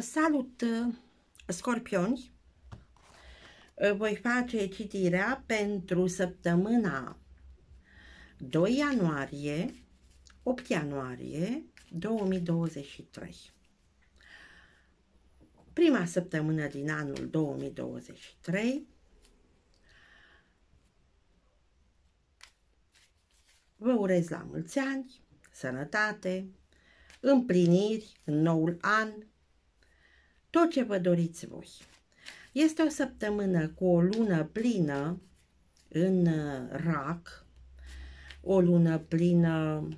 Salut, uh, scorpioni! Uh, voi face citirea pentru săptămâna 2 ianuarie, 8 ianuarie 2023. Prima săptămână din anul 2023 Vă urez la mulți ani, sănătate, împliniri în noul an, tot ce vă doriți voi. Este o săptămână cu o lună plină în uh, rac, o lună plină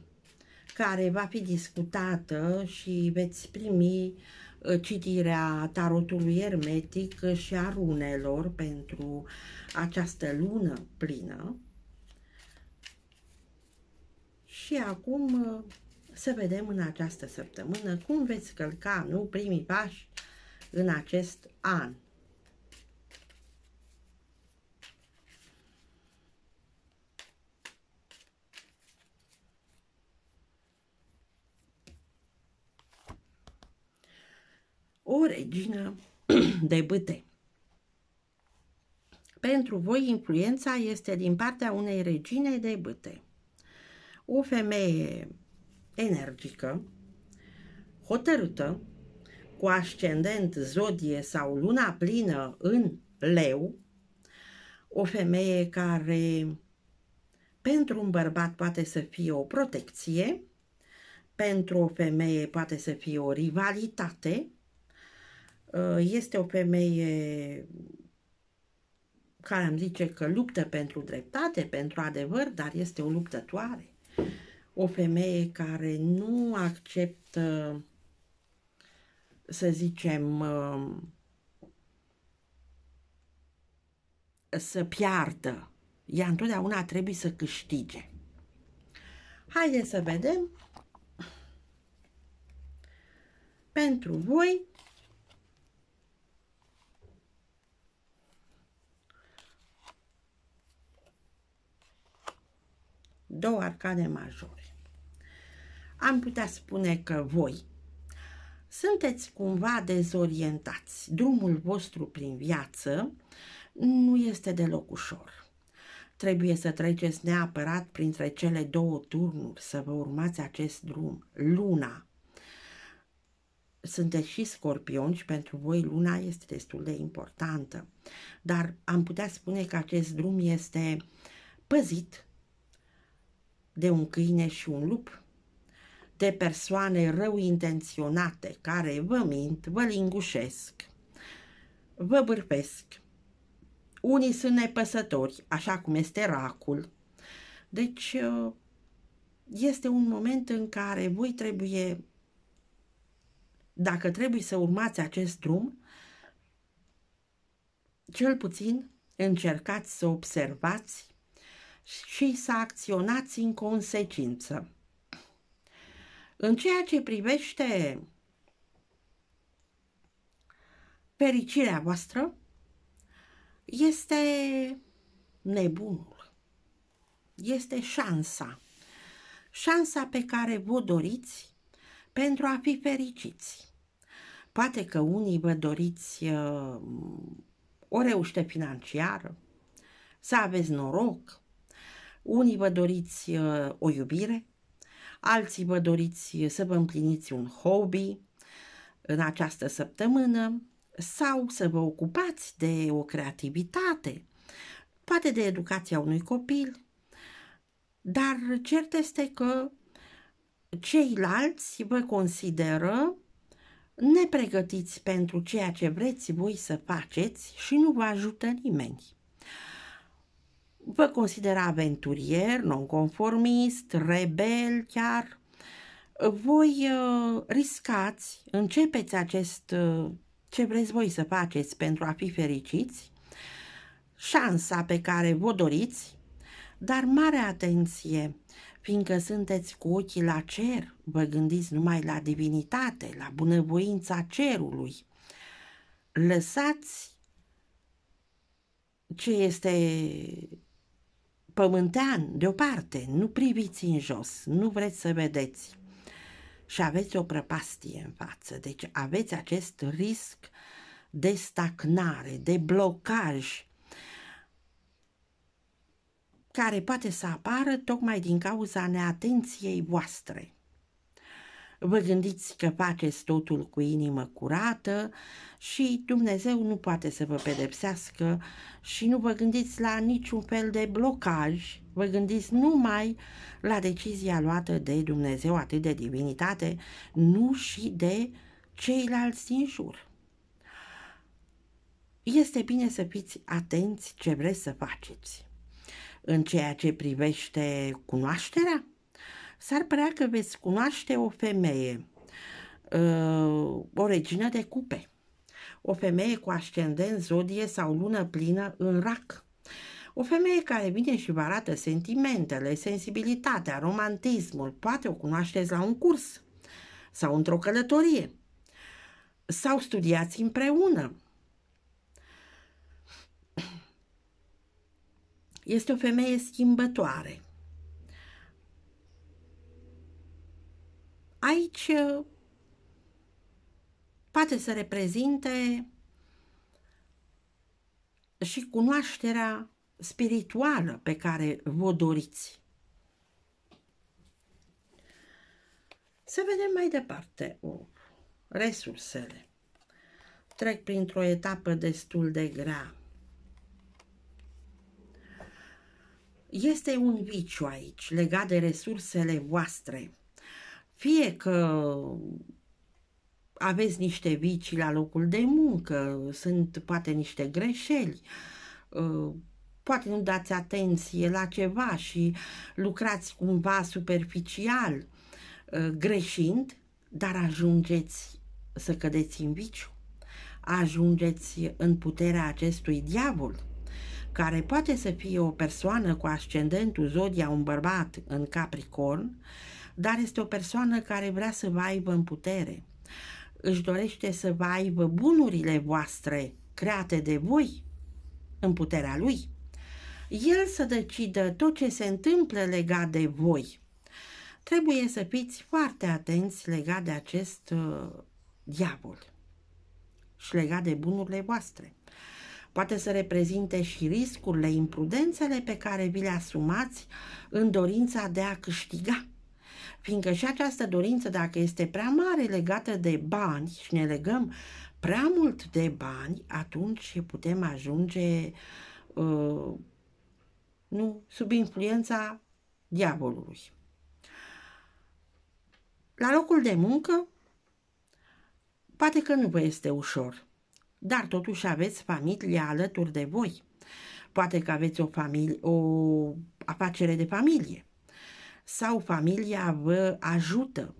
care va fi discutată și veți primi uh, citirea tarotului ermetic și a runelor pentru această lună plină. Și acum uh, să vedem în această săptămână cum veți călca nu primii pași în acest an. O regină de bâte. Pentru voi, influența este din partea unei regine de bâte. O femeie energică, hotărâtă, cu ascendent, zodie sau luna plină în leu, o femeie care pentru un bărbat poate să fie o protecție, pentru o femeie poate să fie o rivalitate, uh, este o femeie care îmi zice că luptă pentru dreptate, pentru adevăr, dar este o luptătoare. O femeie care nu acceptă să zicem, um, să piardă. Ea întotdeauna trebuie să câștige. Haideți să vedem pentru voi două arcane majore. Am putea spune că voi sunteți cumva dezorientați. Drumul vostru prin viață nu este deloc ușor. Trebuie să treceți neapărat printre cele două turnuri, să vă urmați acest drum. Luna. Sunteți și scorpioni și pentru voi luna este destul de importantă. Dar am putea spune că acest drum este păzit de un câine și un lup de persoane rău intenționate care vă mint, vă lingușesc, vă bârfesc. Unii sunt nepăsători, așa cum este racul. Deci uh, este un moment în care voi trebuie, dacă trebuie să urmați acest drum, cel puțin încercați să observați și să acționați în consecință. În ceea ce privește fericirea voastră, este nebunul, este șansa, șansa pe care vă doriți pentru a fi fericiți. Poate că unii vă doriți uh, o reușită financiară, să aveți noroc, unii vă doriți uh, o iubire, alții vă doriți să vă împliniți un hobby în această săptămână sau să vă ocupați de o creativitate, poate de educația unui copil, dar cert este că ceilalți vă consideră nepregătiți pentru ceea ce vreți voi să faceți și nu vă ajută nimeni vă considera aventurier, nonconformist, rebel chiar, voi uh, riscați, începeți acest uh, ce vreți voi să faceți pentru a fi fericiți, șansa pe care vă doriți, dar mare atenție, fiindcă sunteți cu ochii la cer, vă gândiți numai la divinitate, la bunăvoința cerului. Lăsați ce este pământean, deoparte, nu priviți în jos, nu vreți să vedeți. Și aveți o prăpastie în față, deci aveți acest risc de stagnare, de blocaj, care poate să apară tocmai din cauza neatenției voastre vă gândiți că faceți totul cu inimă curată și Dumnezeu nu poate să vă pedepsească și nu vă gândiți la niciun fel de blocaj, vă gândiți numai la decizia luată de Dumnezeu, atât de divinitate, nu și de ceilalți din jur. Este bine să fiți atenți ce vreți să faceți în ceea ce privește cunoașterea s-ar părea că veți cunoaște o femeie, uh, o regină de cupe, o femeie cu ascendent, zodie sau lună plină în rac. O femeie care vine și vă arată sentimentele, sensibilitatea, romantismul, poate o cunoașteți la un curs sau într-o călătorie sau studiați împreună. Este o femeie schimbătoare, Aici uh, poate să reprezinte și cunoașterea spirituală pe care vă doriți. Să vedem mai departe o, resursele. Trec printr-o etapă destul de grea. Este un viciu aici legat de resursele voastre fie că aveți niște vicii la locul de muncă, sunt poate niște greșeli, uh, poate nu dați atenție la ceva și lucrați cumva superficial, uh, greșind, dar ajungeți să cădeți în viciu, ajungeți în puterea acestui diavol, care poate să fie o persoană cu ascendentul zodia un bărbat în Capricorn, dar este o persoană care vrea să vă aibă în putere. Își dorește să vă aibă bunurile voastre create de voi în puterea lui. El să decidă tot ce se întâmplă legat de voi. Trebuie să fiți foarte atenți legat de acest uh, diavol și legat de bunurile voastre. Poate să reprezinte și riscurile, imprudențele pe care vi le asumați în dorința de a câștiga fiindcă și această dorință, dacă este prea mare legată de bani și ne legăm prea mult de bani, atunci putem ajunge uh, nu, sub influența diavolului. La locul de muncă, poate că nu vă este ușor, dar totuși aveți familia alături de voi. Poate că aveți o, familie, o afacere de familie sau familia vă ajută.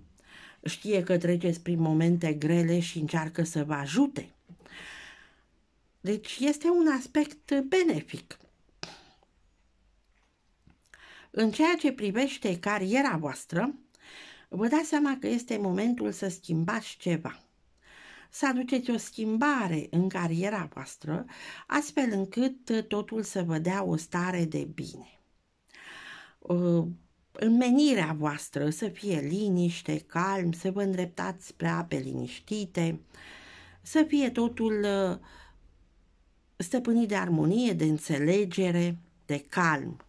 Știe că treceți prin momente grele și încearcă să vă ajute. Deci este un aspect benefic. În ceea ce privește cariera voastră, vă dați seama că este momentul să schimbați ceva. Să aduceți o schimbare în cariera voastră, astfel încât totul să vă dea o stare de bine ă, menirea voastră să fie liniște, calm, să vă îndreptați spre ape liniștite, să fie totul uh, stăpânit de armonie, de înțelegere, de calm.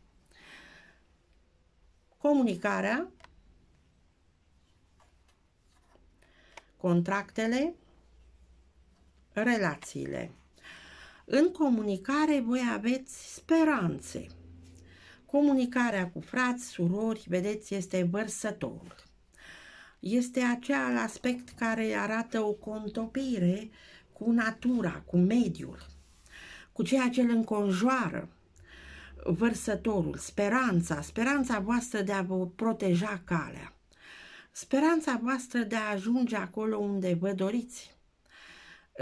Comunicarea, contractele, relațiile. În comunicare voi aveți speranțe – Comunicarea cu frați, surori, vedeți, este vărsătorul. Este acel aspect care arată o contopire cu natura, cu mediul, cu ceea ce îl înconjoară, vărsătorul, speranța, speranța voastră de a vă proteja calea, speranța voastră de a ajunge acolo unde vă doriți,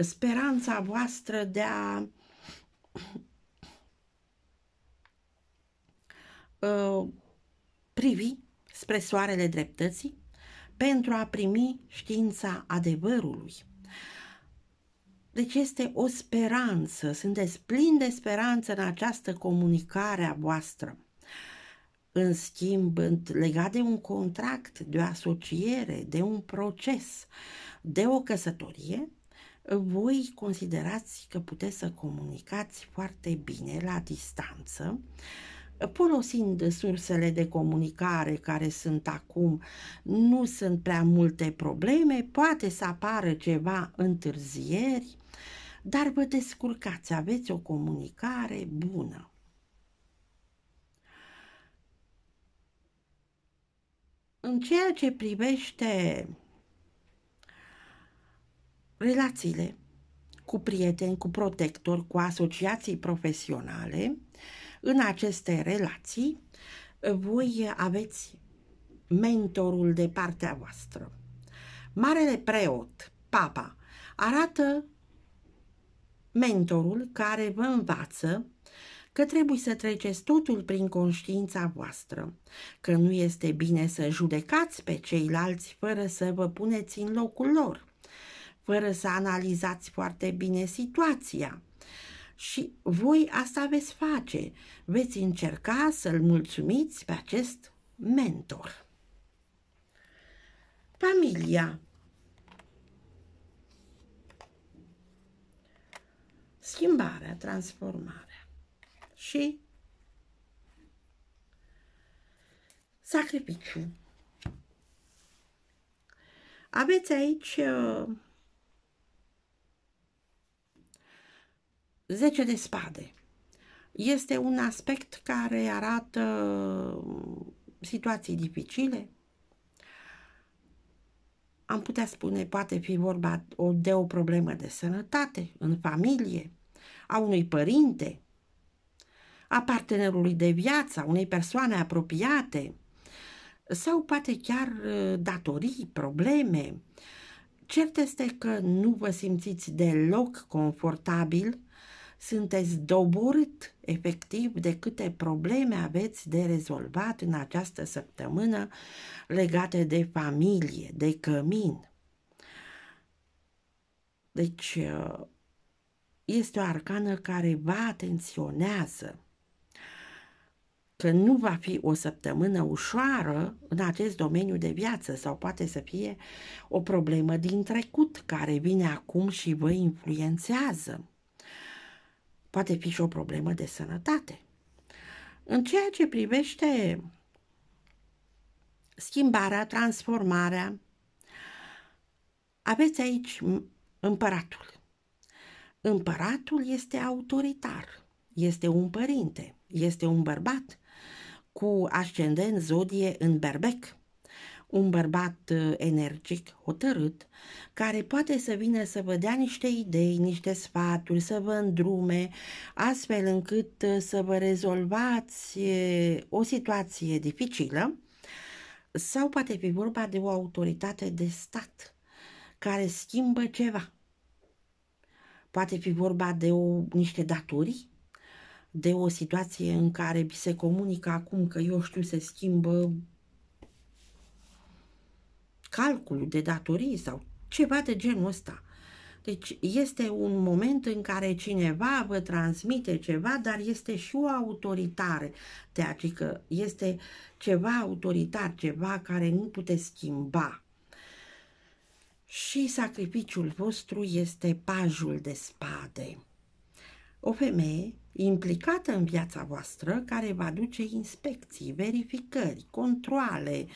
speranța voastră de a Uh, privi spre soarele dreptății pentru a primi știința adevărului. Deci este o speranță, sunteți plin de speranță în această comunicare a voastră. În schimb, legat de un contract, de o asociere, de un proces, de o căsătorie, voi considerați că puteți să comunicați foarte bine la distanță, uh, Folosind sursele de comunicare care sunt acum, nu sunt prea multe probleme, poate să apară ceva întârzieri, dar vă descurcați, aveți o comunicare bună. În ceea ce privește relațiile cu prieteni, cu protectori, cu asociații profesionale, uh, în aceste relații, voi aveți mentorul de partea voastră. Marele preot, papa, arată mentorul care vă învață că trebuie să treceți totul prin conștiința voastră, că nu este bine să judecați pe ceilalți fără să vă puneți în locul lor, fără să analizați foarte bine situația, și voi asta veți face. Veți încerca să-l mulțumiți pe acest mentor. Familia. Schimbarea, transformarea și sacrificiu. Aveți aici uh, 10 de spade. Este un aspect care arată uh, situații dificile. Am putea spune, poate fi vorba de o problemă de sănătate în familie, a unui părinte, a partenerului de viață, a unei persoane apropiate, sau poate chiar uh, datorii, probleme. Cert este că nu vă simțiți deloc confortabil sunteți doborât efectiv de câte probleme aveți de rezolvat în această săptămână legate de familie, de cămin. Deci, este o arcană care vă atenționează că nu va fi o săptămână ușoară în acest domeniu de viață sau poate să fie o problemă din trecut care vine acum și vă influențează poate fi și o problemă de sănătate. În ceea ce privește schimbarea, transformarea, aveți aici împăratul. Împăratul este autoritar, este un părinte, este un bărbat cu ascendent zodie în berbec un bărbat uh, energic, hotărât, care poate să vină să vă dea niște idei, niște sfaturi, să vă îndrume, astfel încât uh, să vă rezolvați uh, o situație dificilă, sau poate fi vorba de o autoritate de stat care schimbă ceva. Poate fi vorba de o, niște datorii de o situație în care vi se comunică acum că, eu știu, se schimbă calculul de datorii sau ceva de genul ăsta. Deci este un moment în care cineva vă transmite ceva, dar este și o autoritare. De adică este ceva autoritar, ceva care nu puteți schimba. Și sacrificiul vostru este pajul de spade. O femeie implicată în viața voastră care va duce inspecții, verificări, controle,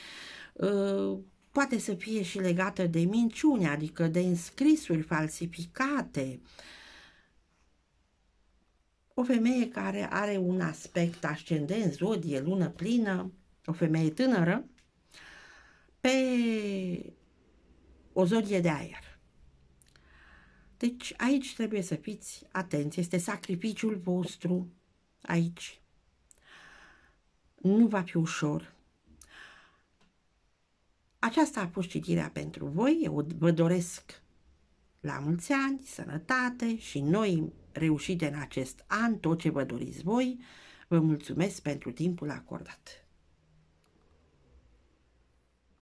ă, poate să fie și legată de minciune, adică de înscrisuri falsificate. O femeie care are un aspect ascendent, zodie, lună plină, o femeie tânără, pe o zodie de aer. Deci aici trebuie să fiți atenți, este sacrificiul vostru aici. Nu va fi ușor, aceasta a fost citirea pentru voi. Eu vă doresc la mulți ani, sănătate și noi reușite în acest an tot ce vă doriți voi. Vă mulțumesc pentru timpul acordat.